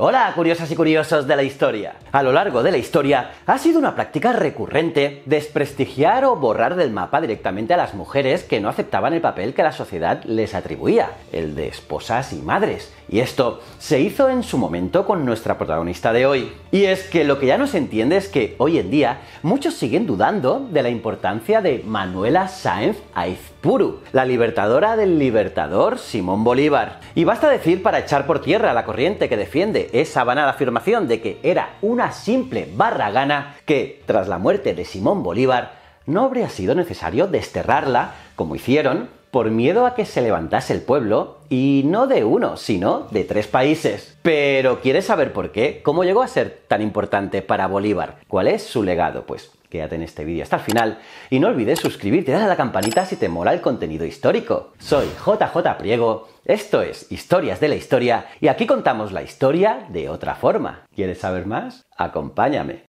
Hola, curiosas y curiosos de la historia. A lo largo de la historia ha sido una práctica recurrente desprestigiar o borrar del mapa directamente a las mujeres que no aceptaban el papel que la sociedad les atribuía, el de esposas y madres. Y esto se hizo en su momento con nuestra protagonista de hoy. Y es que lo que ya no se entiende es que hoy en día muchos siguen dudando de la importancia de Manuela Sáenz Aizpuru, la libertadora del libertador Simón Bolívar. Y basta decir para echar por tierra la corriente que defiende esa banal afirmación de que era una simple barragana que, tras la muerte de Simón Bolívar, no habría sido necesario desterrarla, como hicieron por miedo a que se levantase el pueblo, y no de uno, sino de tres países. Pero ¿quieres saber por qué? ¿Cómo llegó a ser tan importante para Bolívar? ¿Cuál es su legado? Pues quédate en este vídeo hasta el final y no olvides suscribirte, dale a la campanita si te mola el contenido histórico. Soy JJ Priego, esto es Historias de la Historia y aquí contamos la historia de otra forma. ¿Quieres saber más? Acompáñame.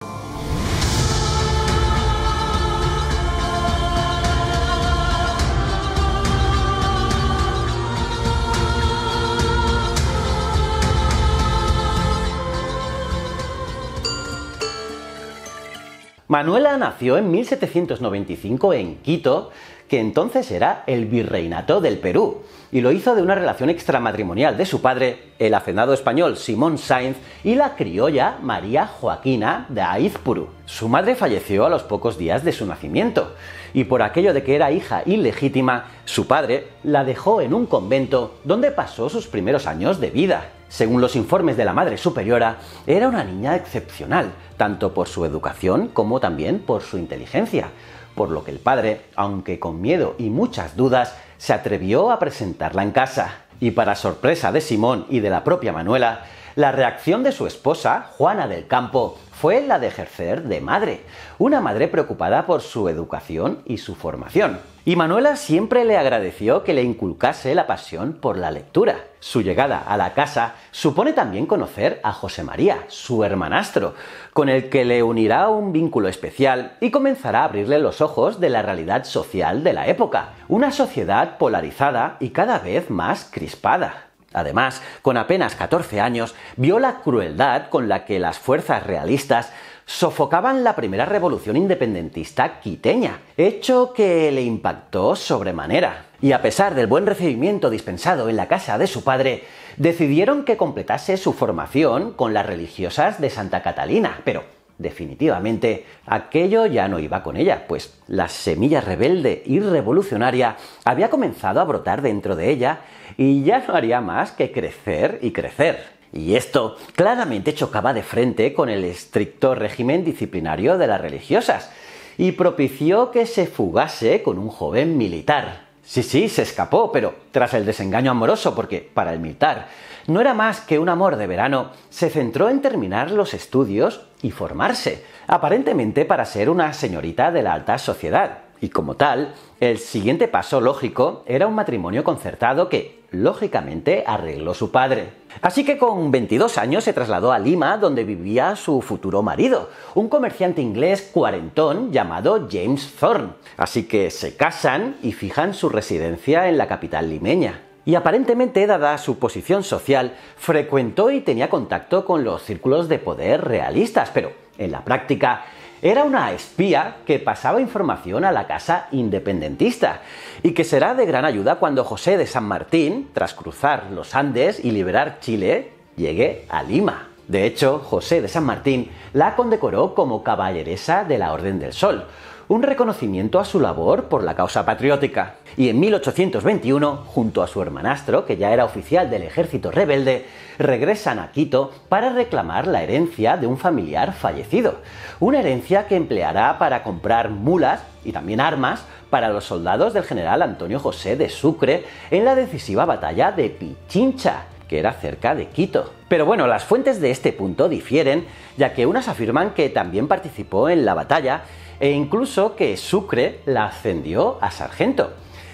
Manuela nació en 1795 en Quito, que entonces era el virreinato del Perú, y lo hizo de una relación extramatrimonial de su padre, el hacendado español Simón Sainz, y la criolla María Joaquina de Aizpuru. Su madre falleció a los pocos días de su nacimiento, y por aquello de que era hija ilegítima, su padre la dejó en un convento donde pasó sus primeros años de vida. Según los informes de la Madre Superiora, era una niña excepcional, tanto por su educación como también por su inteligencia, por lo que el padre, aunque con miedo y muchas dudas, se atrevió a presentarla en casa. Y para sorpresa de Simón y de la propia Manuela, la reacción de su esposa, Juana del Campo, fue la de ejercer de madre, una madre preocupada por su educación y su formación. Y Manuela siempre le agradeció que le inculcase la pasión por la lectura. Su llegada a la casa supone también conocer a José María, su hermanastro, con el que le unirá un vínculo especial y comenzará a abrirle los ojos de la realidad social de la época, una sociedad polarizada y cada vez más crispada. Además, con apenas 14 años, vio la crueldad con la que las fuerzas realistas sofocaban la primera revolución independentista quiteña, hecho que le impactó sobremanera. Y a pesar del buen recibimiento dispensado en la casa de su padre, decidieron que completase su formación con las religiosas de Santa Catalina, pero Definitivamente, aquello ya no iba con ella, pues la semilla rebelde y revolucionaria había comenzado a brotar dentro de ella y ya no haría más que crecer y crecer. Y esto claramente chocaba de frente con el estricto régimen disciplinario de las religiosas y propició que se fugase con un joven militar, Sí, sí, se escapó, pero tras el desengaño amoroso, porque para el militar no era más que un amor de verano, se centró en terminar los estudios y formarse, aparentemente para ser una señorita de la alta sociedad. Y como tal, el siguiente paso lógico era un matrimonio concertado que, lógicamente, arregló su padre. Así que con 22 años se trasladó a Lima, donde vivía su futuro marido, un comerciante inglés cuarentón llamado James Thorne. Así que se casan y fijan su residencia en la capital limeña. Y aparentemente, dada su posición social, frecuentó y tenía contacto con los círculos de poder realistas, pero en la práctica era una espía que pasaba información a la casa independentista y que será de gran ayuda cuando José de San Martín, tras cruzar los Andes y liberar Chile, llegue a Lima. De hecho, José de San Martín la condecoró como caballeresa de la Orden del Sol, un reconocimiento a su labor por la causa patriótica. Y en 1821, junto a su hermanastro, que ya era oficial del ejército rebelde, regresan a Quito para reclamar la herencia de un familiar fallecido. Una herencia que empleará para comprar mulas y también armas para los soldados del general Antonio José de Sucre en la decisiva batalla de Pichincha, que era cerca de Quito. Pero bueno, las fuentes de este punto difieren, ya que unas afirman que también participó en la batalla e incluso que Sucre la ascendió a sargento,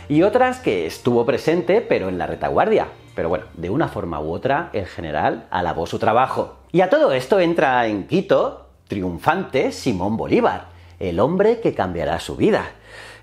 y otras que estuvo presente pero en la retaguardia. Pero bueno, de una forma u otra, el general alabó su trabajo. Y a todo esto entra en Quito, triunfante, Simón Bolívar, el hombre que cambiará su vida.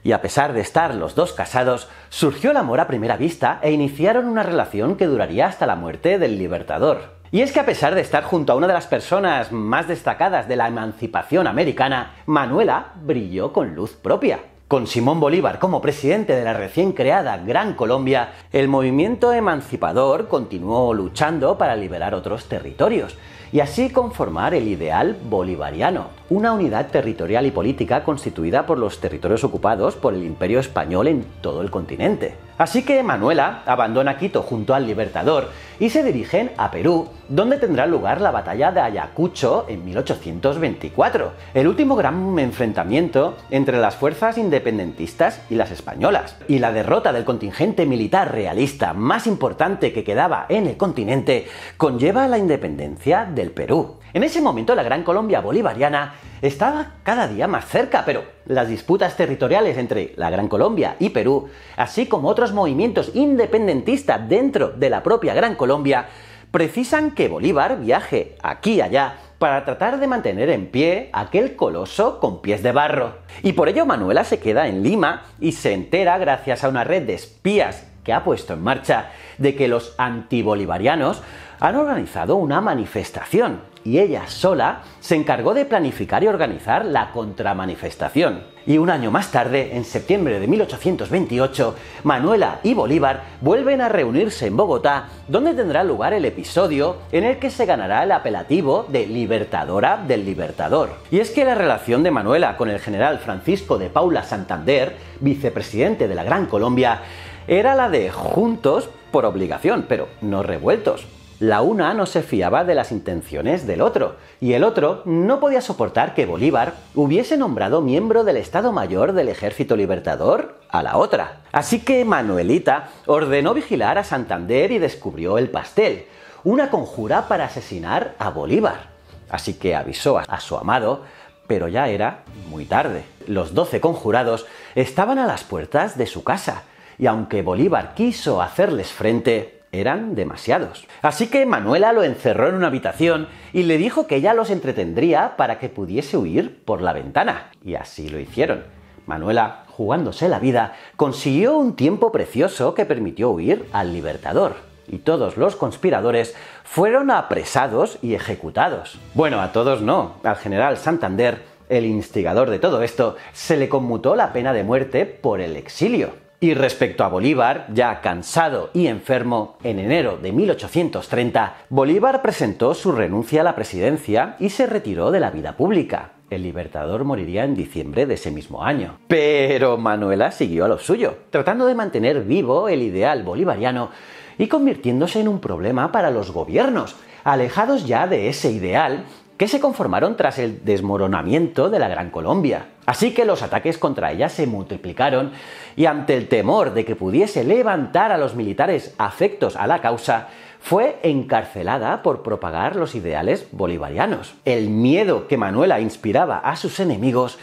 Y a pesar de estar los dos casados, surgió el amor a primera vista e iniciaron una relación que duraría hasta la muerte del libertador. Y es que a pesar de estar junto a una de las personas más destacadas de la emancipación americana, Manuela brilló con luz propia. Con Simón Bolívar como presidente de la recién creada Gran Colombia, el movimiento emancipador continuó luchando para liberar otros territorios y así conformar el ideal bolivariano, una unidad territorial y política constituida por los territorios ocupados por el Imperio español en todo el continente. Así que Manuela abandona Quito junto al Libertador y se dirigen a Perú, donde tendrá lugar la batalla de Ayacucho en 1824, el último gran enfrentamiento entre las fuerzas independentistas y las españolas, y la derrota del contingente militar realista más importante que quedaba en el continente conlleva la independencia del Perú. En ese momento la Gran Colombia bolivariana estaba cada día más cerca, pero las disputas territoriales entre la Gran Colombia y Perú, así como otros movimientos independentistas dentro de la propia Gran Colombia, precisan que Bolívar viaje aquí y allá para tratar de mantener en pie aquel coloso con pies de barro. Y por ello Manuela se queda en Lima y se entera gracias a una red de espías que ha puesto en marcha de que los antibolivarianos han organizado una manifestación y ella sola se encargó de planificar y organizar la contramanifestación. Y un año más tarde, en septiembre de 1828, Manuela y Bolívar vuelven a reunirse en Bogotá, donde tendrá lugar el episodio en el que se ganará el apelativo de Libertadora del Libertador. Y es que la relación de Manuela con el general Francisco de Paula Santander, vicepresidente de la Gran Colombia, era la de juntos por obligación, pero no revueltos. La una no se fiaba de las intenciones del otro, y el otro no podía soportar que Bolívar hubiese nombrado miembro del Estado Mayor del Ejército Libertador a la otra. Así que Manuelita ordenó vigilar a Santander y descubrió el pastel, una conjura para asesinar a Bolívar. Así que avisó a su amado, pero ya era muy tarde. Los doce conjurados estaban a las puertas de su casa, y aunque Bolívar quiso hacerles frente, eran demasiados. Así que Manuela lo encerró en una habitación y le dijo que ella los entretendría para que pudiese huir por la ventana. Y así lo hicieron. Manuela, jugándose la vida, consiguió un tiempo precioso que permitió huir al libertador y todos los conspiradores fueron apresados y ejecutados. Bueno, a todos no. Al general Santander, el instigador de todo esto, se le conmutó la pena de muerte por el exilio. Y respecto a Bolívar, ya cansado y enfermo, en enero de 1830, Bolívar presentó su renuncia a la presidencia y se retiró de la vida pública. El libertador moriría en diciembre de ese mismo año. Pero Manuela siguió a lo suyo, tratando de mantener vivo el ideal bolivariano y convirtiéndose en un problema para los gobiernos, alejados ya de ese ideal que se conformaron tras el desmoronamiento de la Gran Colombia. Así que los ataques contra ella se multiplicaron y ante el temor de que pudiese levantar a los militares afectos a la causa, fue encarcelada por propagar los ideales bolivarianos. El miedo que Manuela inspiraba a sus enemigos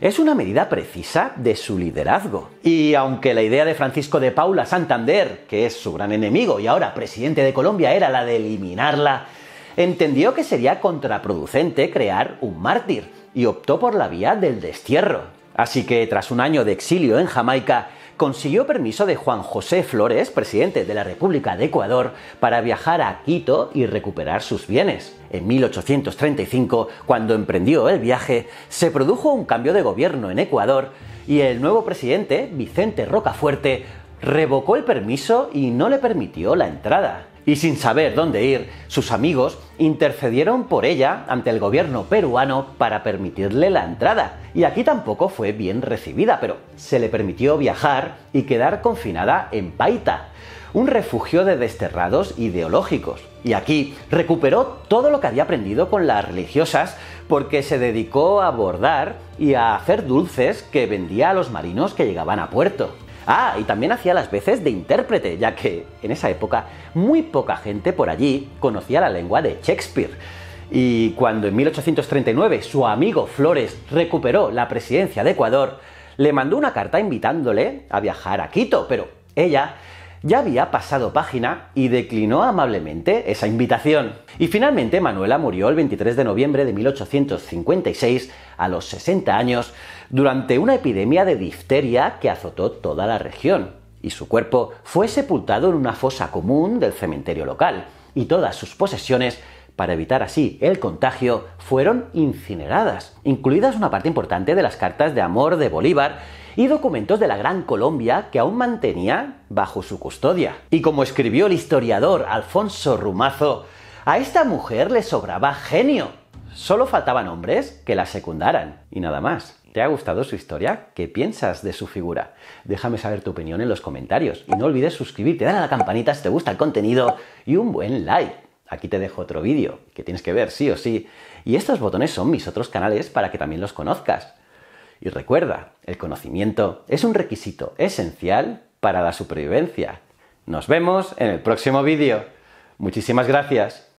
es una medida precisa de su liderazgo. Y aunque la idea de Francisco de Paula Santander, que es su gran enemigo y ahora presidente de Colombia, era la de eliminarla, entendió que sería contraproducente crear un mártir y optó por la vía del destierro. Así que tras un año de exilio en Jamaica, consiguió permiso de Juan José Flores, presidente de la República de Ecuador, para viajar a Quito y recuperar sus bienes. En 1835, cuando emprendió el viaje, se produjo un cambio de gobierno en Ecuador y el nuevo presidente, Vicente Rocafuerte, revocó el permiso y no le permitió la entrada y sin saber dónde ir, sus amigos intercedieron por ella ante el gobierno peruano para permitirle la entrada. Y aquí tampoco fue bien recibida, pero se le permitió viajar y quedar confinada en Paita, un refugio de desterrados ideológicos. Y aquí recuperó todo lo que había aprendido con las religiosas porque se dedicó a bordar y a hacer dulces que vendía a los marinos que llegaban a puerto. Ah, y también hacía las veces de intérprete, ya que en esa época muy poca gente por allí conocía la lengua de Shakespeare. Y cuando en 1839 su amigo Flores recuperó la presidencia de Ecuador, le mandó una carta invitándole a viajar a Quito, pero ella ya había pasado página y declinó amablemente esa invitación. Y finalmente Manuela murió el 23 de noviembre de 1856, a los 60 años, durante una epidemia de difteria que azotó toda la región. Y su cuerpo fue sepultado en una fosa común del cementerio local, y todas sus posesiones para evitar así el contagio, fueron incineradas, incluidas una parte importante de las cartas de amor de Bolívar y documentos de la Gran Colombia que aún mantenía bajo su custodia. Y como escribió el historiador Alfonso Rumazo, a esta mujer le sobraba genio. Solo faltaban hombres que la secundaran y nada más. ¿Te ha gustado su historia? ¿Qué piensas de su figura? Déjame saber tu opinión en los comentarios y no olvides suscribirte, darle a la campanita si te gusta el contenido y un buen like. Aquí te dejo otro vídeo que tienes que ver sí o sí. Y estos botones son mis otros canales para que también los conozcas. Y recuerda, el conocimiento es un requisito esencial para la supervivencia. Nos vemos en el próximo vídeo. Muchísimas gracias.